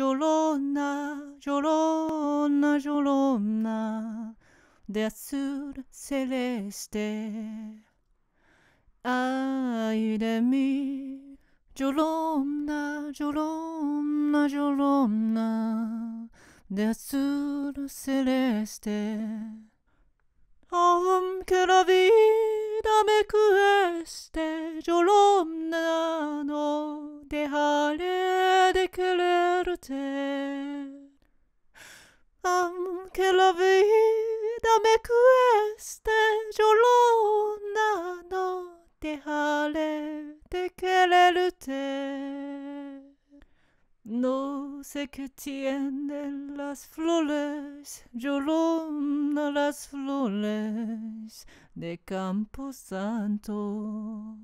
Llorona, llorona, llorona de azul celeste. Ay de mí, llorona, llorona, llorona de azul celeste. Om que la No sé qué tienen las flores, llorando las flores de Campo Santo.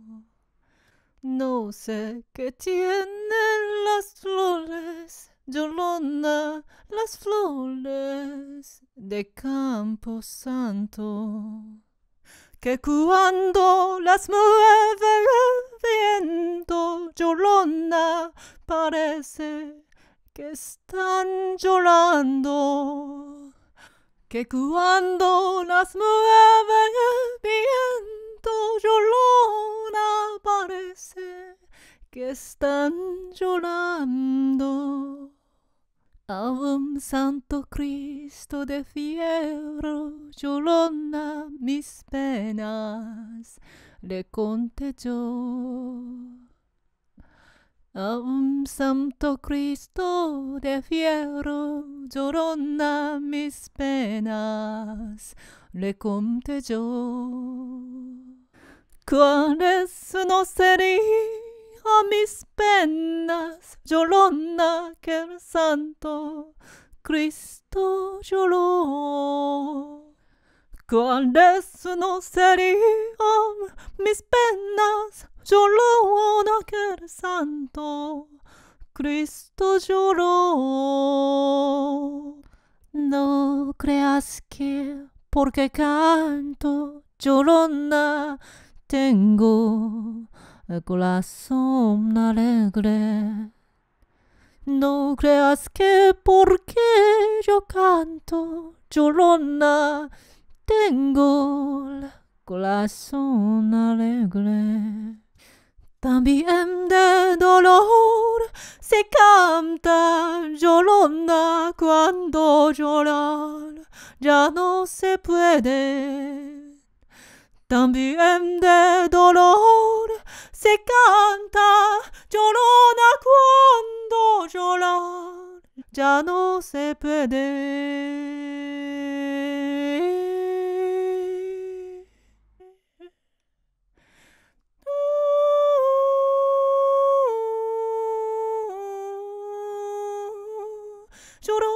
No sé qué tienen las flores, llorando las flores de Campo Santo que cuando las mueve el viento llorona parece que están llorando. Que cuando las mueve el viento llorona parece que están llorando. Avum Santo Cristo de fiero, Jolonna mis penas, le conte jo. Avum Santo Cristo de fiero, Jolonna mis penas, le conte jo. Quales no seri, a mis penas, llorona que el santo Cristo lloró. ¿Cuáles no serían mis penas, llorona que el santo Cristo lloró? No creas que porque canto llorona tengo corazón alegre. No creas que porque yo canto llorona tengo el corazón alegre. También de dolor se canta llorona cuando llorar ya no se puede. También de dolor se canta, l l o n o n a cuando llorar, ya no se puede. Uh, llorona